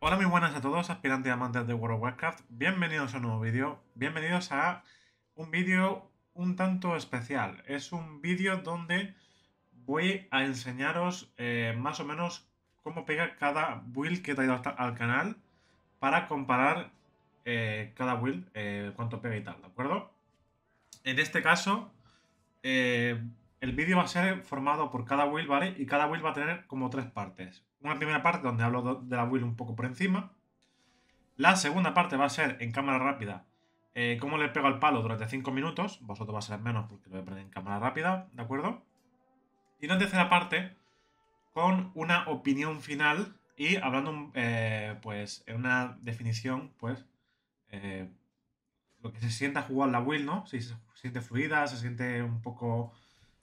Hola, muy buenas a todos, aspirantes y amantes de World of Warcraft. Bienvenidos a un nuevo vídeo. Bienvenidos a un vídeo un tanto especial. Es un vídeo donde voy a enseñaros eh, más o menos cómo pega cada build que he traído al canal para comparar eh, cada build, eh, cuánto pega y tal, ¿de acuerdo? En este caso, el vídeo va a ser formado por cada build, ¿vale? Y cada build va a tener como tres partes una primera parte donde hablo de la build un poco por encima. La segunda parte va a ser en cámara rápida. Eh, cómo le pego al palo durante 5 minutos. Vosotros va a ser menos porque lo voy a poner en cámara rápida, ¿de acuerdo? Y una tercera parte con una opinión final y hablando, mm, eh, pues, en una definición, pues, eh, lo que se sienta jugar la will ¿no? Si se siente fluida, se siente un poco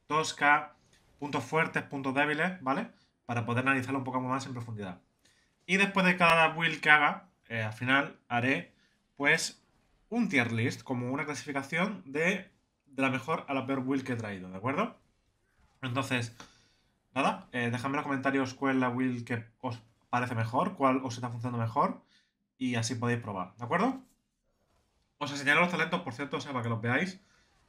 tosca, puntos fuertes, puntos débiles, ¿vale? vale para poder analizarlo un poco más en profundidad. Y después de cada build que haga, eh, al final haré pues un tier list, como una clasificación de, de la mejor a la peor build que he traído, ¿de acuerdo? Entonces, nada, eh, dejadme en los comentarios cuál es la build que os parece mejor, cuál os está funcionando mejor y así podéis probar, ¿de acuerdo? Os enseñaré los talentos, por cierto, o sea, para que los veáis.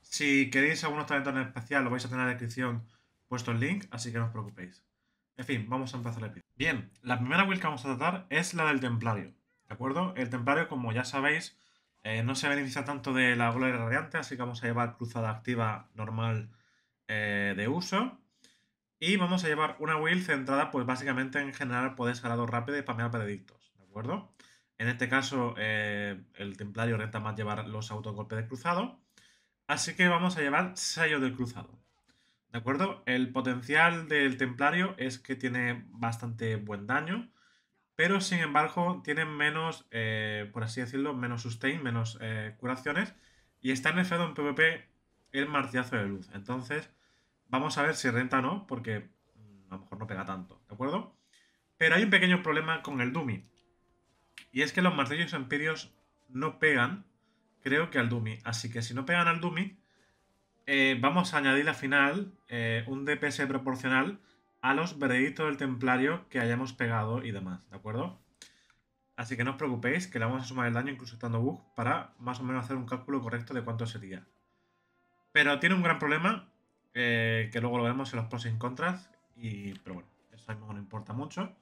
Si queréis algunos talentos en especial, lo vais a tener en la descripción puesto el link, así que no os preocupéis. En fin, vamos a empezar el episodio. Bien, la primera build que vamos a tratar es la del Templario, ¿de acuerdo? El Templario, como ya sabéis, eh, no se beneficia tanto de la Gloria Radiante, así que vamos a llevar Cruzada Activa normal eh, de uso. Y vamos a llevar una build centrada, pues básicamente en generar poder sagrado rápido y spamear predictos, ¿de acuerdo? En este caso, eh, el Templario renta más llevar los autogolpes de cruzado. Así que vamos a llevar sello del cruzado. ¿De acuerdo? El potencial del templario es que tiene bastante buen daño, pero sin embargo tiene menos, eh, por así decirlo, menos sustain, menos eh, curaciones, y está efecto en PvP el martillazo de luz. Entonces, vamos a ver si renta o no, porque mm, a lo mejor no pega tanto, ¿de acuerdo? Pero hay un pequeño problema con el Dumi, y es que los martillos empirios no pegan, creo que al Dumi, así que si no pegan al Dumi eh, vamos a añadir al final eh, un DPS proporcional a los veredictos del templario que hayamos pegado y demás, ¿de acuerdo? Así que no os preocupéis, que le vamos a sumar el daño incluso estando bug para más o menos hacer un cálculo correcto de cuánto sería. Pero tiene un gran problema, eh, que luego lo veremos en los pros y contras, y, pero bueno, eso no importa mucho.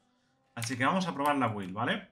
Así que vamos a probar la build, ¿vale?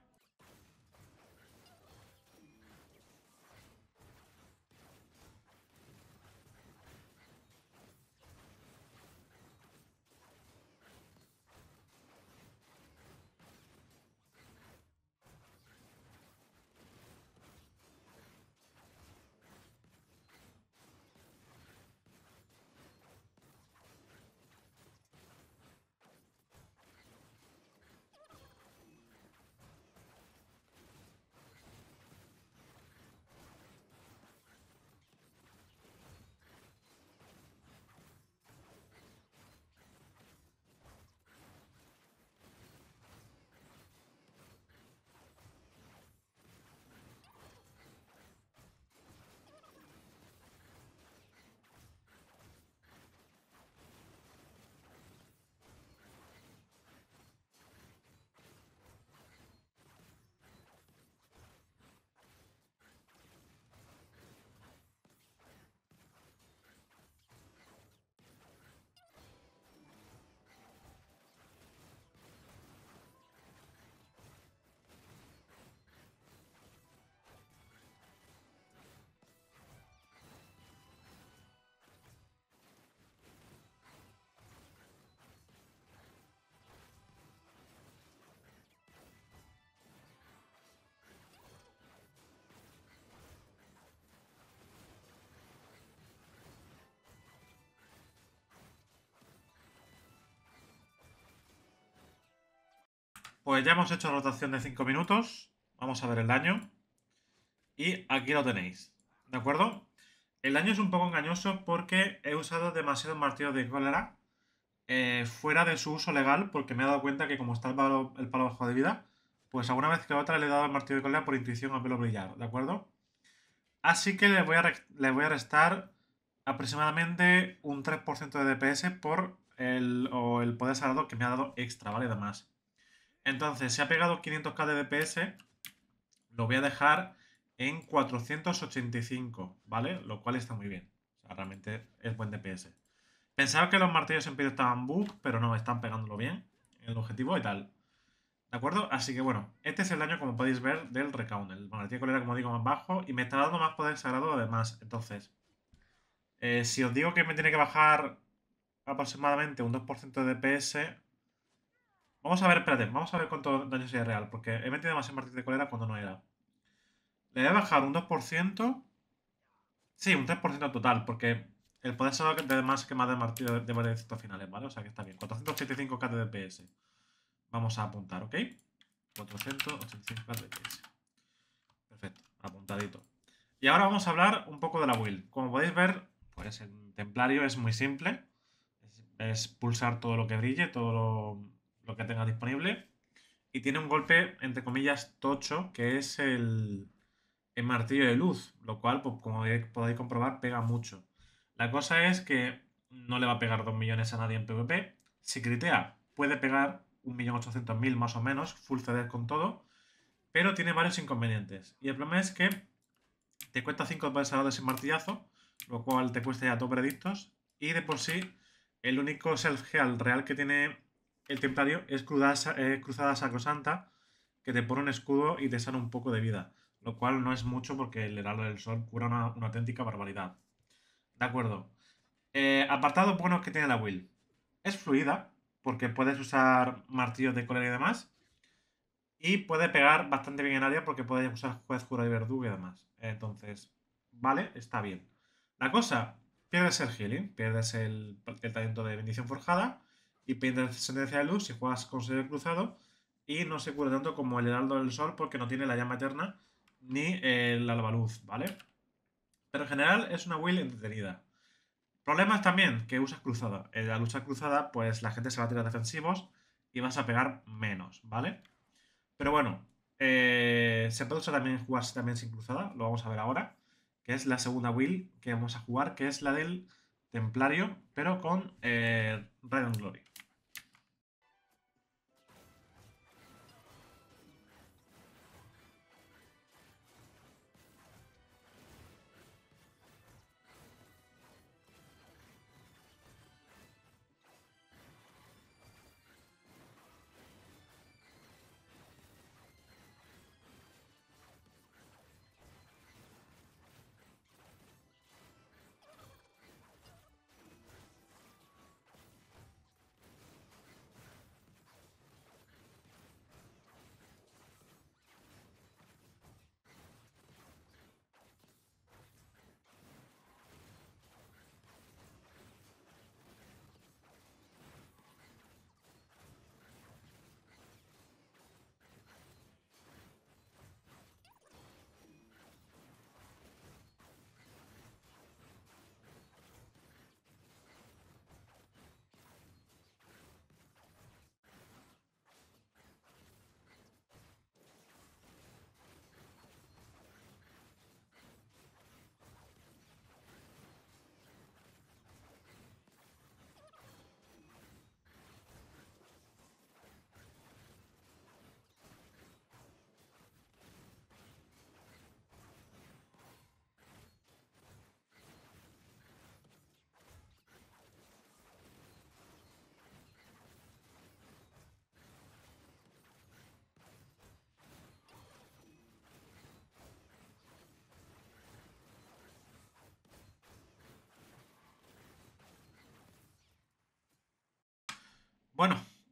Pues ya hemos hecho la rotación de 5 minutos. Vamos a ver el daño. Y aquí lo tenéis. ¿De acuerdo? El daño es un poco engañoso porque he usado demasiado martillo de cólera eh, fuera de su uso legal porque me he dado cuenta que como está el palo, el palo bajo de vida, pues alguna vez que otra le he dado el martillo de cólera por intuición a pelo brillar, ¿de acuerdo? Así que le voy a, le voy a restar aproximadamente un 3% de DPS por el, el poder sagrado que me ha dado extra, ¿vale? Además. Entonces, se ha pegado 500k de DPS, lo voy a dejar en 485, ¿vale? Lo cual está muy bien. O sea, realmente es buen DPS. Pensaba que los martillos en pie estaban bug, pero no, están pegándolo bien. El objetivo y tal. ¿De acuerdo? Así que bueno, este es el daño, como podéis ver, del recount. El martillo colera, como digo, más bajo. Y me está dando más poder sagrado además. Entonces, eh, si os digo que me tiene que bajar aproximadamente un 2% de DPS, Vamos a ver, espérate, vamos a ver cuánto daño sería real, porque he metido demasiado martillo de Colera cuando no era. Le voy a bajar un 2%. Sí, un 3% total, porque el poder solo de más que más de martillo de varios finales, ¿vale? O sea que está bien. 485k de DPS. Vamos a apuntar, ¿ok? 485k de DPS. Perfecto, apuntadito. Y ahora vamos a hablar un poco de la build. Como podéis ver, pues el templario es muy simple. es pulsar todo lo que brille, todo lo lo que tenga disponible. Y tiene un golpe, entre comillas, tocho, que es el, martillo de luz, lo cual, pues, como podéis comprobar, pega mucho. La cosa es que no le va a pegar 2 millones a nadie en PvP. Si critea, puede pegar 1.800.000 más o menos, full CD con todo, pero tiene varios inconvenientes. Y el problema es que te cuesta 5 pensadores sin martillazo, lo cual te cuesta ya dos predictos, y de por sí, el único self-heal real que tiene el templario es cruzada, sacrosanta que te pone un escudo y te sana un poco de vida, lo cual no es mucho porque el heraldo del sol cura una, auténtica barbaridad. De acuerdo. Eh, apartado bueno que tiene la will. Es fluida, porque puedes usar martillos de colera y demás. Y puede pegar bastante bien en área porque puedes usar juez, cura y verdugo y demás. Entonces, vale, está bien. La cosa, pierdes el healing, pierdes el, el talento de bendición forjada y pinta sentencia de luz si juegas con ser cruzado. Y no se cura tanto como el heraldo del sol porque no tiene la llama eterna ni el albaluz, ¿vale? Pero en general es una will entretenida. Problemas también, que usas cruzada. En la lucha cruzada, pues la gente se va a tirar defensivos y vas a pegar menos, ¿vale? Pero bueno, eh, se puede usar también también sin cruzada, lo vamos a ver ahora, que es la segunda will que vamos a jugar, que es la del templario, pero con eh, Glory.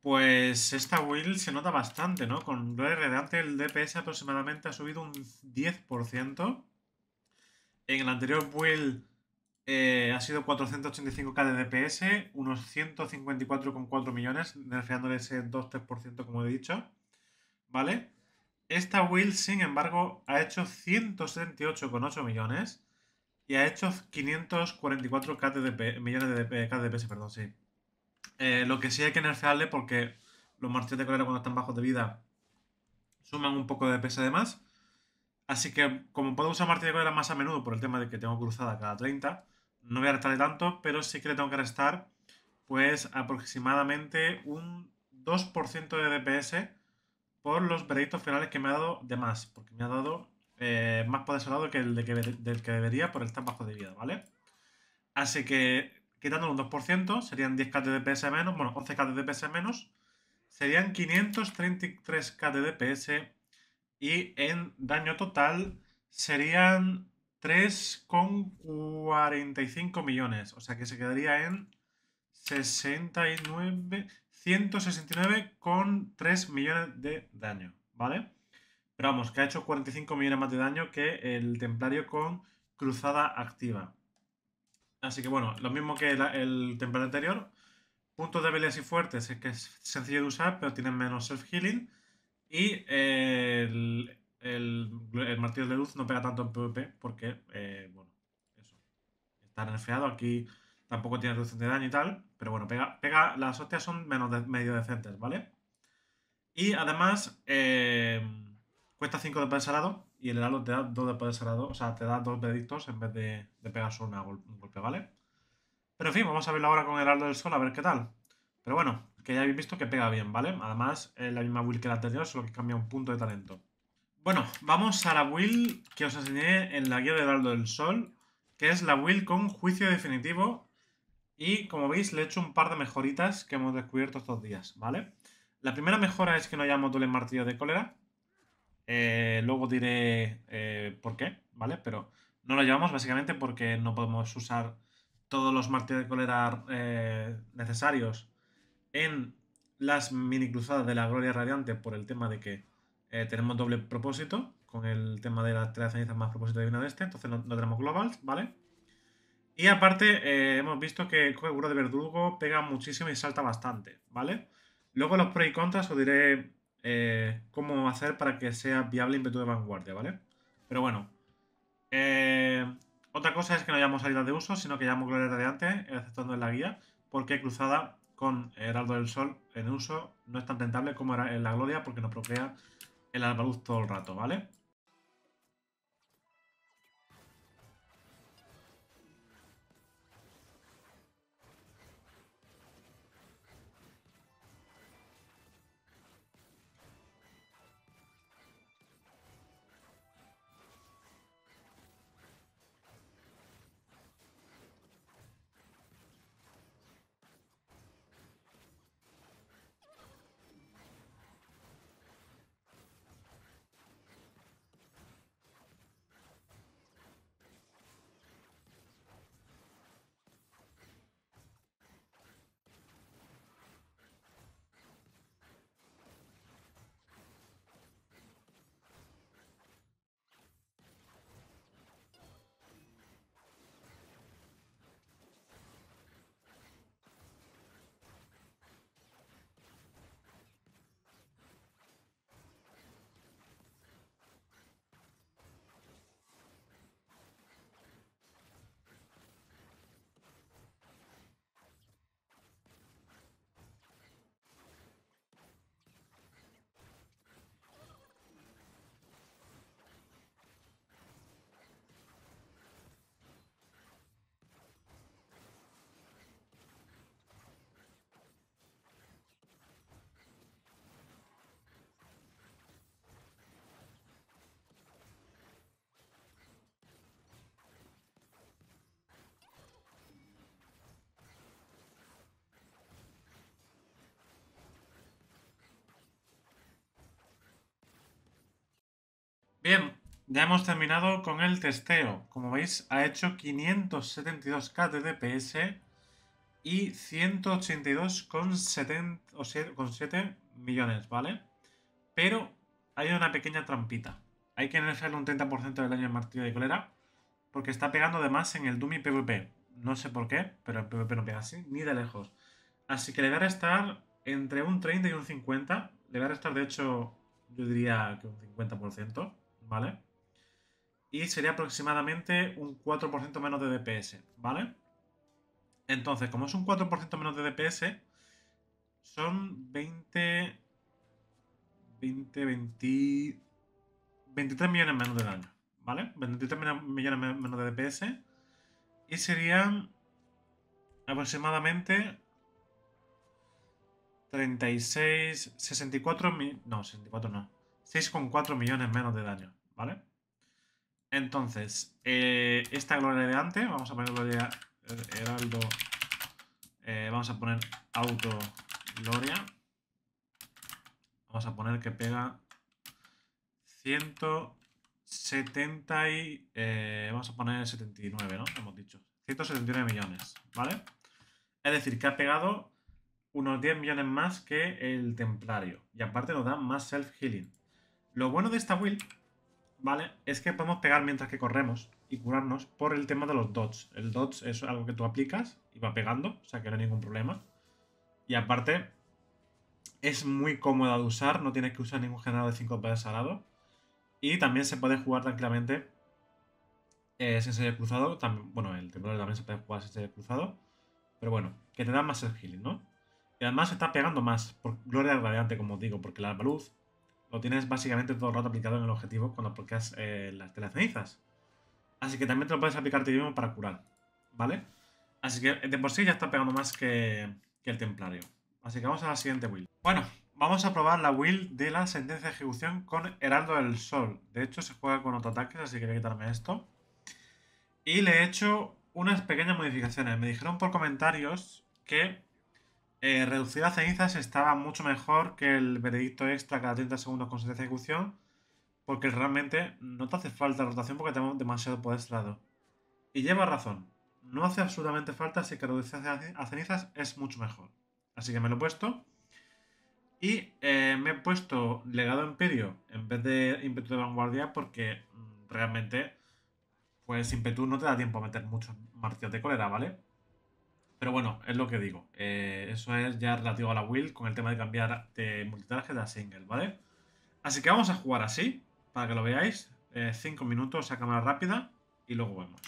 Pues esta build se nota bastante, ¿no? Con de Redante el DPS aproximadamente ha subido un 10%. En el anterior build eh, ha sido 485k de DPS, unos 154,4 millones, nerfeándole ese 2-3% como he dicho. ¿Vale? Esta build, sin embargo, ha hecho 178,8 millones y ha hecho 544k de de DPS, perdón, sí. Eh, lo que sí hay que nerfearle porque los martillos de colera cuando están bajos de vida suman un poco de DPS de más. Así que como puedo usar martillos de colera más a menudo por el tema de que tengo cruzada cada 30, no voy a restarle tanto, pero sí que le tengo que restar pues aproximadamente un 2% de DPS por los veredictos finales que me ha dado de más, porque me ha dado eh, más poder salado que el de que, del que debería por el bajo de vida, ¿vale? Así que quitándole un 2%, serían 10 k DPS menos, bueno, 11 DPS menos, serían 533 k de DPS y en daño total serían 3,45 millones, o sea que se quedaría en 169,3 millones de daño, ¿vale? Pero vamos, que ha hecho 45 millones más de daño que el templario con cruzada activa. Así que bueno, lo mismo que el temple anterior. Puntos débiles y fuertes es que es sencillo de usar, pero tiene menos self-healing. Y eh, el, el, martillo de luz no pega tanto en PvP porque, eh, bueno, eso. Está nerfeado. Aquí tampoco tiene reducción de daño y tal. Pero bueno, pega, pega las hostias son menos medio decentes, ¿vale? Y además, eh, Cuesta 5 de poder salado y el heraldo te da 2 de poder salado, o sea, te da 2 deditos en vez de, pegar solo un golpe, ¿vale? Pero en fin, vamos a verlo ahora con el heraldo del sol, a ver qué tal. Pero bueno, que ya habéis visto que pega bien, ¿vale? Además, es la misma build que la anterior, solo que cambia un punto de talento. Bueno, vamos a la build que os enseñé en la guía del heraldo del sol, que es la build con juicio definitivo. Y como veis, le he hecho un par de mejoritas que hemos descubierto estos días, ¿vale? La primera mejora es que no hayamos en martillo de cólera, eh, luego diré eh, por qué, ¿vale? Pero no lo llevamos básicamente porque no podemos usar todos los martillos de colera eh, necesarios en las mini cruzadas de la Gloria Radiante por el tema de que tenemos doble propósito con el tema de las tres cenizas más propósito divino de este, entonces no, tenemos globals, ¿vale? Y aparte hemos visto que el juego de verdugo pega muchísimo y salta bastante, ¿vale? Luego los pros y contras os diré eh, cómo hacer para que sea viable ímpetu de vanguardia, ¿vale? Pero bueno. Eh, otra cosa es que no hayamos salida de uso, sino que hayamos gloria de antes, aceptando en la guía, porque cruzada con Heraldo del Sol en uso no es tan tentable como era en la gloria, porque nos procrea el albaluz todo el rato, ¿vale? Bien, ya hemos terminado con el testeo. Como veis, ha hecho 572k de DPS y 182,7 millones, ¿vale? Pero hay una pequeña trampita. Hay que nerfearle un 30% del daño en martillo de colera porque está pegando de más en el Dummy PvP. No sé por qué, pero el PvP no pega así, ni de lejos. Así que le voy a restar entre un 30 y un 50. Le voy a restar, de hecho, yo diría que un 50%. ¿vale? Y sería aproximadamente un 4% menos de DPS, ¿vale? Entonces, como es un 4% menos de DPS, son 20... 20, 20... 23 millones menos de daño, ¿vale? 23 millones menos de DPS. Y serían aproximadamente 36, 64, no, 64 no, 6,4 millones menos de daño. ¿vale? Entonces, eh, esta gloria de antes, vamos a poner gloria heraldo, eh, vamos a poner auto gloria. Vamos a poner que pega 170 y... Eh, vamos a poner 79, ¿no? Hemos dicho. 179 millones, ¿vale? Es decir, que ha pegado unos 10 millones más que el templario. Y aparte nos da más self-healing. Lo bueno de esta build ¿vale? Es que podemos pegar mientras que corremos y curarnos por el tema de los dots. El dots es algo que tú aplicas y va pegando, o sea que no hay ningún problema. Y aparte, es muy cómoda de usar, no tienes que usar ningún generador de 5 de salado. Y también se puede jugar tranquilamente eh, sin ser cruzado. También, bueno, el temblor también se puede jugar sin ser cruzado. Pero bueno, que te da más el healing, ¿no? Y además se está pegando más, por gloria radiante, como digo, porque la luz lo tienes básicamente todo el rato aplicado en el objetivo cuando aplicas eh, las telas cenizas. Así que también te lo puedes aplicar tú mismo para curar, ¿vale? Así que de por sí ya está pegando más que, el templario. Así que vamos a la siguiente build. Bueno, vamos a probar la build de la sentencia de ejecución con Heraldo del Sol. De hecho se juega con otro ataque, así que voy a quitarme esto. Y le he hecho unas pequeñas modificaciones. Me dijeron por comentarios que eh, reducir a cenizas estaba mucho mejor que el veredicto extra cada 30 segundos con sentencia de ejecución, porque realmente no te hace falta rotación porque tenemos demasiado poder estrado Y lleva razón, no hace absolutamente falta, así que reducir a cenizas es mucho mejor. Así que me lo he puesto. Y eh, me he puesto legado imperio en vez de ímpetu de vanguardia porque mm, realmente, pues ímpetu no te da tiempo a meter muchos martillos de cólera, ¿vale? Pero bueno, es lo que digo. Eh, eso es ya relativo a la Will con el tema de cambiar de multitask a single, ¿vale? Así que vamos a jugar así, para que lo veáis. Eh, cinco minutos a cámara rápida y luego vemos.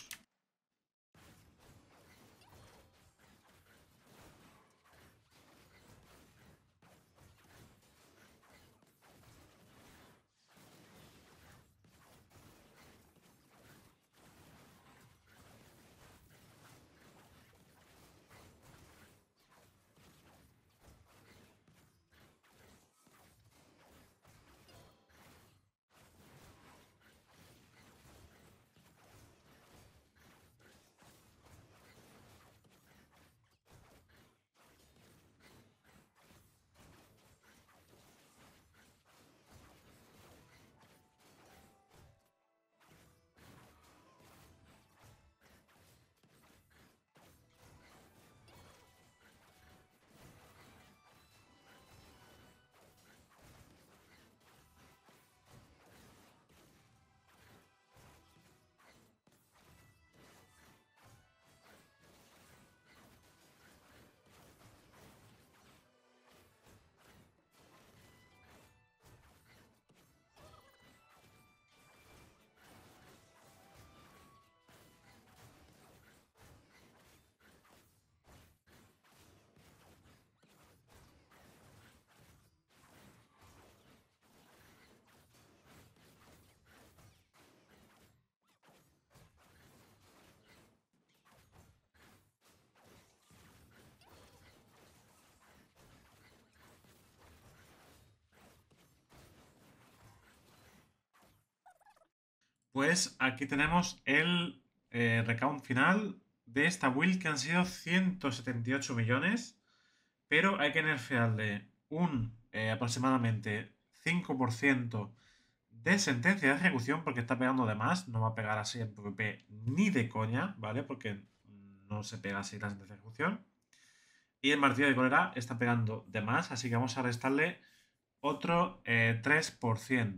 Pues aquí tenemos el eh, recount final de esta will que han sido 178 millones, pero hay que nerfearle un eh, aproximadamente 5% de sentencia de ejecución porque está pegando de más, no va a pegar así en PvP ni de coña, ¿vale? Porque no se pega así la sentencia de ejecución. Y el martillo de cólera está pegando de más, así que vamos a restarle otro 3%.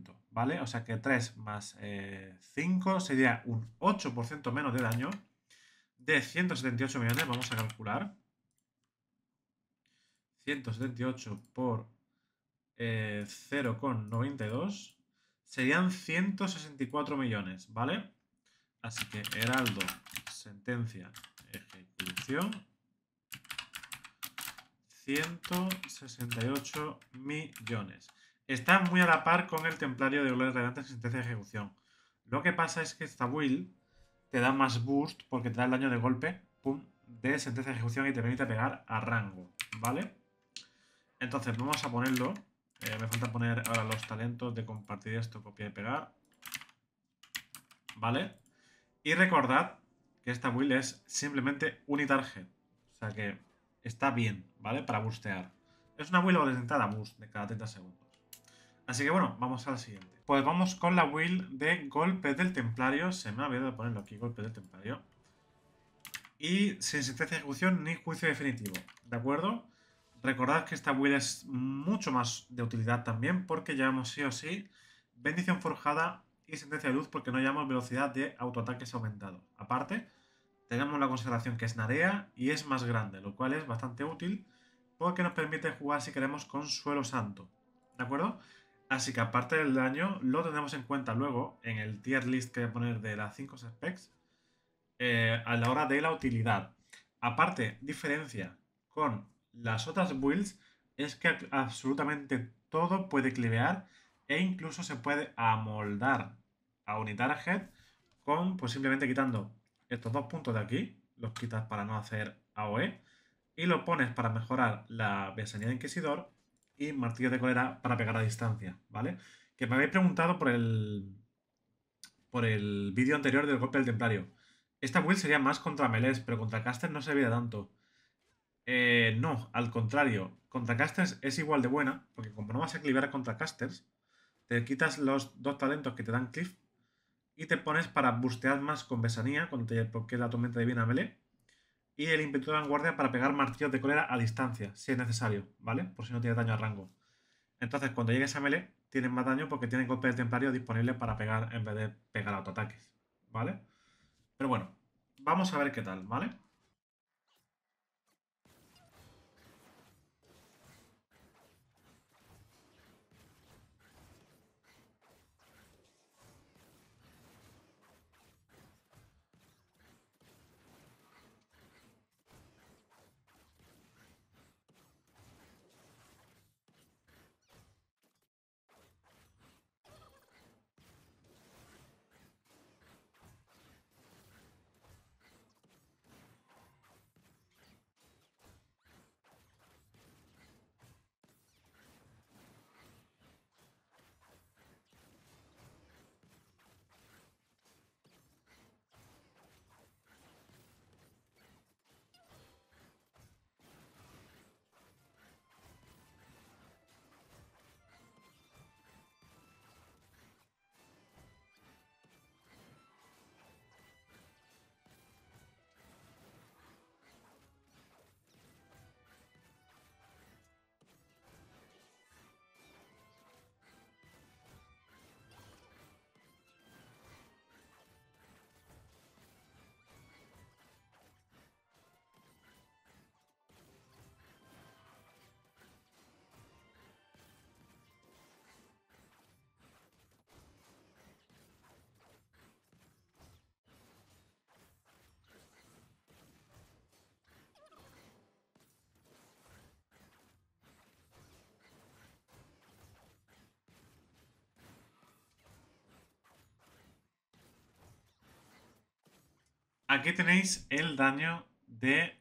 Eh, ¿vale? O sea que 3 más 5 eh, sería un 8% menos de daño de 178 millones, vamos a calcular. 178 por 0,92 eh, serían 164 millones, ¿vale? Así que heraldo, sentencia, ejecución, 168 millones. Está muy a la par con el templario de Gloria Radiante en sentencia de ejecución. Lo que pasa es que esta will te da más boost porque te da el daño de golpe de sentencia de ejecución y te permite pegar a rango, ¿vale? Entonces vamos a ponerlo. Eh, me falta poner ahora los talentos de compartir esto, copiar y pegar. ¿Vale? Y recordad que esta will es simplemente unitarget. O sea que está bien, ¿vale? Para boostear. Es una build orientada a boost de cada 30 segundos. Así que bueno, vamos al siguiente. Pues vamos con la build de Golpe del Templario. Se me ha olvidado ponerlo aquí, Golpe del Templario. Y sin sentencia de ejecución ni juicio definitivo, ¿de acuerdo? Recordad que esta build es mucho más de utilidad también porque llevamos sí o sí bendición forjada y sentencia de luz porque no llevamos velocidad de autoataques aumentado. Aparte, tenemos la consideración que es narea y es más grande, lo cual es bastante útil porque nos permite jugar si queremos con suelo santo, ¿de acuerdo? Así que aparte del daño, lo tenemos en cuenta luego en el tier list que voy a poner de las 5 specs eh, a la hora de la utilidad. Aparte, diferencia con las otras builds es que absolutamente todo puede clivear e incluso se puede amoldar a head con pues simplemente quitando estos dos puntos de aquí, los quitas para no hacer AOE y lo pones para mejorar la besanía de Inquisidor y martillo de colera para pegar a distancia, ¿vale? Que me habéis preguntado por el por el vídeo anterior del golpe del templario. Esta build sería más contra melees, pero contra casters no servía tanto. Eh, no, al contrario, contra casters es igual de buena, porque como no vas a equilibrar contra casters, te quitas los dos talentos que te dan cliff y te pones para bustear más con besanía porque la la tormenta divina melee y el inventor de vanguardia para pegar martillos de cólera a distancia, si es necesario, ¿vale? Por si no tiene daño a rango. Entonces, cuando llegues a melee, tienen más daño porque tienen golpes de templario disponibles para pegar en vez de pegar autoataques, ¿vale? Pero bueno, vamos a ver qué tal, ¿vale? Aquí tenéis el daño de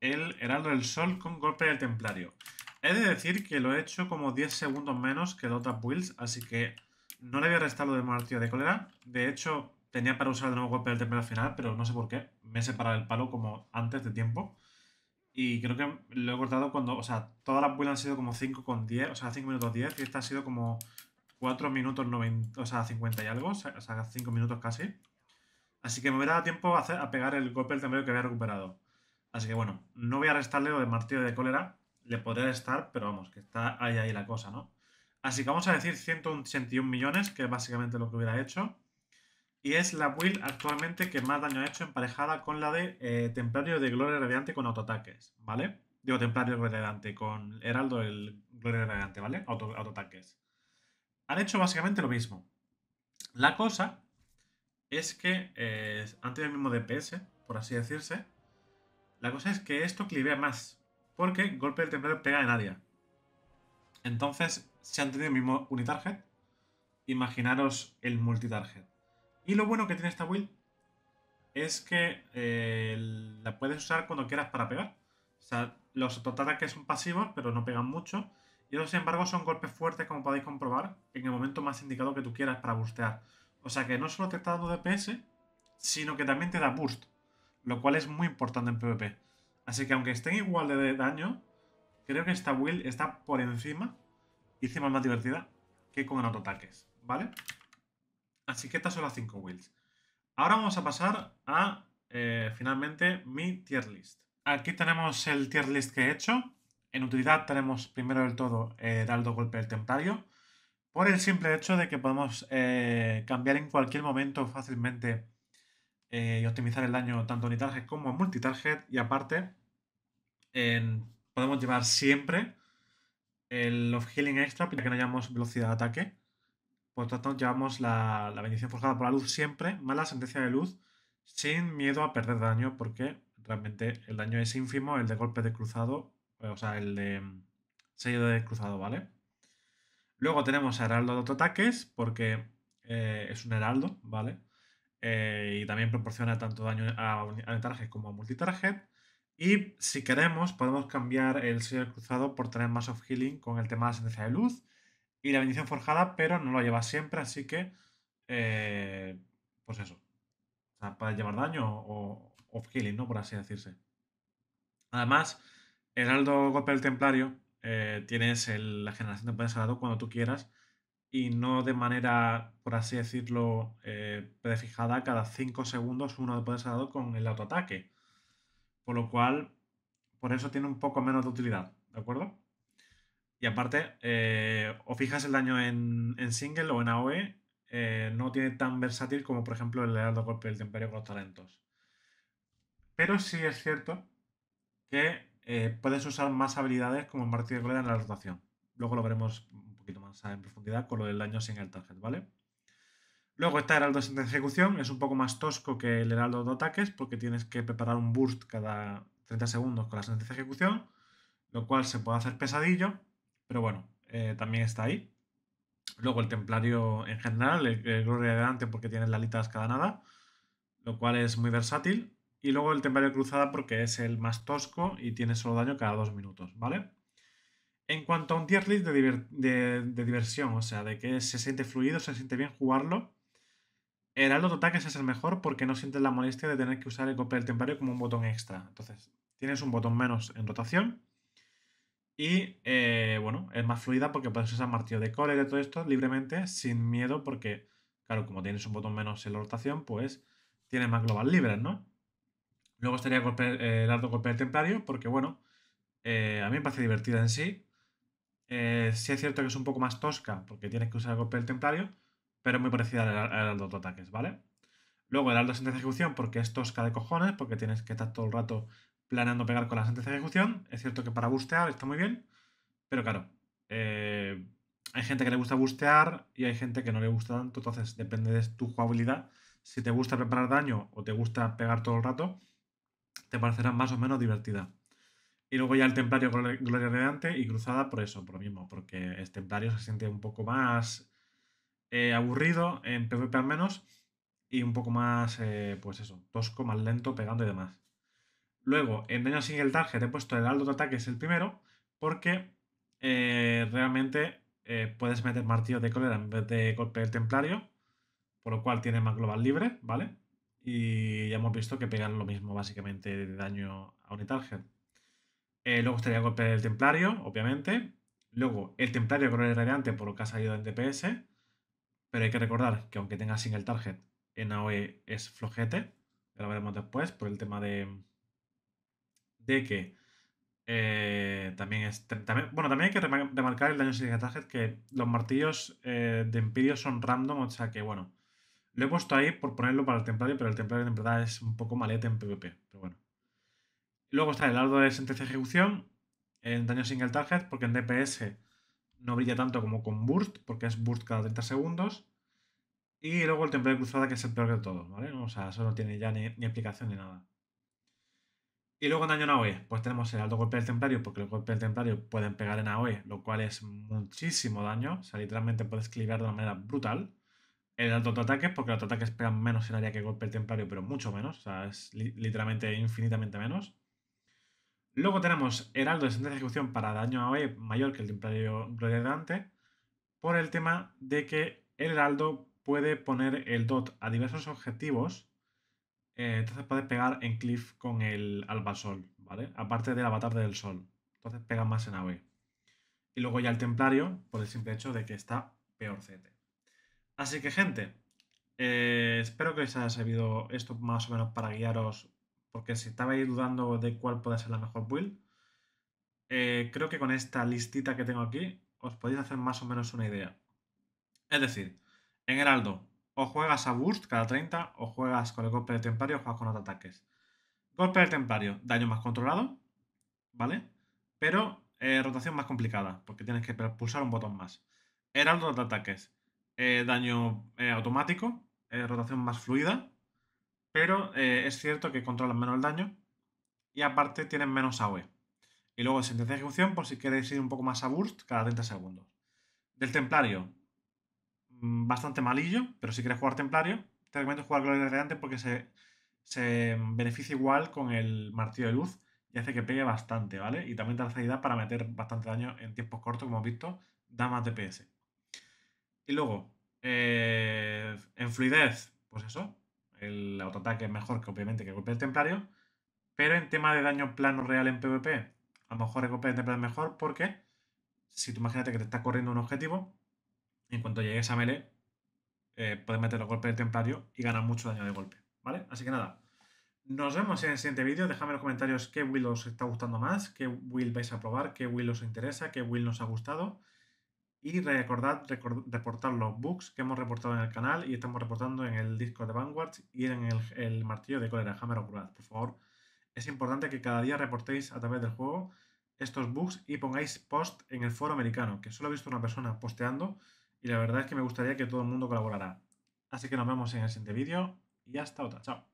el Heraldo del Sol con golpe del Templario. He de decir que lo he hecho como 10 segundos menos que Dota builds, así que no le voy a restar lo de martillo de cólera. De hecho, tenía para usar de nuevo golpe del Templario al final, pero no sé por qué. Me he separado el palo como antes de tiempo. Y creo que lo he cortado cuando, o sea, todas las builds han sido como 5 con 10, o sea, 5 minutos 10, y esta ha sido como 4 minutos 90, o sea, 50 y algo, o sea, 5 minutos casi. Así que me hubiera dado tiempo a, pegar el golpe del temblor que había recuperado. Así que bueno, no voy a restarle lo de martillo de cólera. Le podría restar, pero vamos, que está ahí ahí la cosa, ¿no? Así que vamos a decir 181 millones, que es básicamente lo que hubiera hecho. Y es la build actualmente que más daño ha hecho emparejada con la de eh, Templario de Gloria Radiante con autoataques, ¿vale? Digo, Templario Radiante con Heraldo el Gloria Radiante, ¿vale? autoataques. Han hecho básicamente lo mismo. La cosa es que han eh, antes del mismo DPS, por así decirse, la cosa es que esto clivea más, porque golpe del temblor pega en área. Entonces, si han tenido el mismo unitarget, imaginaros el multitarget. Y lo bueno que tiene esta build es que eh, la puedes usar cuando quieras para pegar. O sea, los son pasivos, pero no pegan mucho. Y eso sin embargo, son golpes fuertes, como podéis comprobar, en el momento más indicado que tú quieras para bustear. O sea que no solo te está dando DPS, sino que también te da burst, lo cual es muy importante en PvP. Así que aunque estén igual de daño, creo que esta build está por encima y encima más divertida que con autoataques, ¿vale? Así que estas son las 5 builds. Ahora vamos a pasar a, eh, finalmente, mi tier list. Aquí tenemos el tier list que he hecho. En utilidad tenemos primero del todo eh, Golpe del Templario por el simple hecho de que podemos eh, cambiar en cualquier momento fácilmente eh, y optimizar el daño tanto en unitarget como en multitarget y aparte podemos llevar siempre el off healing extra para que no hayamos velocidad de ataque. Por tanto, llevamos la, la bendición forjada por la luz siempre, más la sentencia de luz, sin miedo a perder daño, porque realmente el daño es ínfimo, el de golpe de cruzado, o sea, el de mm, sello de cruzado, ¿vale? Luego tenemos a Heraldo de autoataques, porque eh, es un heraldo, ¿vale? Eh, y también proporciona tanto daño a, a como a multitarget. Y si queremos, podemos cambiar el sello cruzado por tener más of healing con el tema de la sentencia de luz y la bendición forjada, pero no lo lleva siempre, así que. Eh, pues eso. O sea, para llevar daño o, o of healing, ¿no? Por así decirse. Además, Heraldo Golpe del Templario eh, tienes la generación de poder salado cuando tú quieras y no de manera, por así decirlo, eh, prefijada cada 5 segundos uno de poder salado con el autoataque. Por lo cual, por eso tiene un poco menos de utilidad, ¿de acuerdo? Y aparte, eh, o fijas el daño en, single o en AOE, no tiene tan versátil como por ejemplo el Lealdo Golpe del Temperio con los talentos. Pero sí es cierto que eh, puedes usar más habilidades como el Martí de en la rotación. Luego lo veremos un poquito más en profundidad con lo del daño sin el target, ¿vale? Luego está Heraldo de Ejecución, es un poco más tosco que el Heraldo de Ataques porque tienes que preparar un burst cada 30 segundos con la sentencia de ejecución, lo cual se puede hacer pesadillo, pero bueno, eh, también está ahí. Luego el Templario en general, el, Gloria de porque tiene las alitas cada nada, lo cual es muy versátil y luego el Templario Cruzada porque es el más tosco y tiene solo daño cada dos minutos, ¿vale? En cuanto a un tier list de, diversión, o sea, de que se siente fluido, se siente bien jugarlo, aldo Total que es el mejor porque no sientes la molestia de tener que usar el copel del como un botón extra. Entonces, tienes un botón menos en rotación. Y eh, bueno, es más fluida porque puedes usar martillo de cole y todo esto libremente, sin miedo, porque, claro, como tienes un botón menos en la rotación, pues tienes más global libre, ¿no? Luego estaría el eh, ardo golpe del templario, porque bueno, eh, a mí me parece divertida en sí. Eh, sí es cierto que es un poco más tosca, porque tienes que usar el golpe del templario, pero muy parecida al, ardo ataques, ¿vale? Luego el ardo sentencia de ejecución, porque es tosca de cojones, porque tienes que estar todo el rato planeando pegar con la sentencia de ejecución. Es cierto que para bustear está muy bien, pero claro, hay gente que le gusta bustear y hay gente que no le gusta tanto, entonces depende de tu jugabilidad. Si te gusta preparar daño o te gusta pegar todo el rato, te parecerá más o menos divertida Y luego ya el Templario Gloria Redante y Cruzada por eso, por lo mismo, porque el Templario se siente un poco más eh, aburrido, en PvP al menos, y un poco más, eh, pues eso, tosco, más lento, pegando y demás. Luego, en Daño Single Target he puesto el aldo de ataque, es el primero, porque eh, realmente puedes meter martillo de cólera en vez de golpe del Templario, por lo cual tiene más global libre, ¿vale? y ya hemos visto que pegan lo mismo básicamente de daño a Unitarget. Eh, luego estaría el golpe del Templario, obviamente. Luego el Templario con el Radiante por lo que ha salido en DPS. Pero hay que recordar que aunque tenga single target, en AOE es flojete. lo veremos después por el tema de, de que eh, también es. bueno, también hay que remarcar el daño single target que los martillos eh, de Empirio son random, o sea que bueno lo he puesto ahí por ponerlo para el templario, pero el templario de verdad es un poco malete en PvP, pero bueno. Luego está el alto de sentencia de ejecución, en daño single target, porque en DPS no brilla tanto como con burst, porque es burst cada 30 segundos. Y luego el templario cruzada, que es el peor de todos, ¿vale? O sea, eso no tiene ya ni, aplicación ni nada. Y luego en daño en AOE, pues tenemos el alto golpe del templario, porque los golpes del templario pueden pegar en AOE, lo cual es muchísimo daño. O sea, literalmente puedes clivar de una manera brutal el autoataque, porque los ataques pegan menos en área que golpe el templario, pero mucho menos, o sea, es literalmente infinitamente menos. Luego tenemos Heraldo de sentencia de ejecución para daño AOE mayor que el templario de Dante, por el tema de que el Heraldo puede poner el DOT a diversos objetivos, eh, entonces puedes pegar en Cliff con el Albasol, ¿vale? Aparte del Avatar del Sol, entonces pega más en AOE. Y luego ya el Templario, por el simple hecho de que está peor CT. Así que gente, eh, espero que os haya servido esto más o menos para guiaros, porque si estabais dudando de cuál puede ser la mejor build, eh, creo que con esta listita que tengo aquí os podéis hacer más o menos una idea. Es decir, en Heraldo, o juegas a Burst cada 30, o juegas con el golpe de tempario, o juegas con otros ataques. Golpe de tempario, daño más controlado, ¿vale? Pero eh, rotación más complicada, porque tienes que pulsar un botón más. Heraldo de ataques. Eh, daño eh, automático, eh, rotación más fluida, pero es cierto que controlan menos el daño y aparte tienen menos AOE. Y luego sentencia de ejecución por si quieres ir un poco más a burst cada 30 segundos. Del templario, mm, bastante malillo, pero si quieres jugar templario, te recomiendo jugar Gloria antes porque se, beneficia igual con el martillo de luz y hace que pegue bastante, ¿vale? Y también te da facilidad para meter bastante daño en tiempos cortos, como hemos visto, da más DPS. Y luego, eh, en fluidez, pues eso. El autoataque es mejor que obviamente que el golpe del templario. Pero en tema de daño plano real en PvP, a lo mejor el golpe del templario es mejor porque si tú imagínate que te está corriendo un objetivo, en cuanto llegues a melee, eh, puedes meter los golpes del templario y ganar mucho daño de golpe. ¿Vale? Así que nada. Nos vemos en el siguiente vídeo. Dejadme en los comentarios qué Will os está gustando más, qué Will vais a probar, qué Will os interesa, qué Will nos ha gustado. Y recordad, reportar los bugs que hemos reportado en el canal y estamos reportando en el disco de Vanguard y en el, el martillo de cólera, Hammer of Por favor, es importante que cada día reportéis a través del juego estos bugs y pongáis post en el foro americano, que solo he visto una persona posteando y la verdad es que me gustaría que todo el mundo colaborara. Así que nos vemos en el siguiente vídeo y hasta otra. Chao.